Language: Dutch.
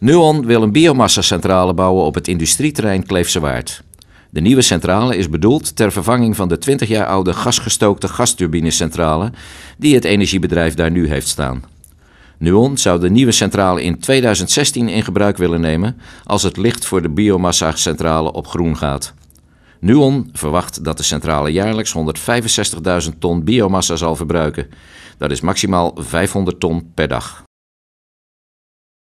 Nuon wil een biomassacentrale bouwen op het industrieterrein Kleefse Waard. De nieuwe centrale is bedoeld ter vervanging van de 20 jaar oude gasgestookte gasturbinecentrale die het energiebedrijf daar nu heeft staan. Nuon zou de nieuwe centrale in 2016 in gebruik willen nemen als het licht voor de biomassacentrale op groen gaat. Nuon verwacht dat de centrale jaarlijks 165.000 ton biomassa zal verbruiken. Dat is maximaal 500 ton per dag.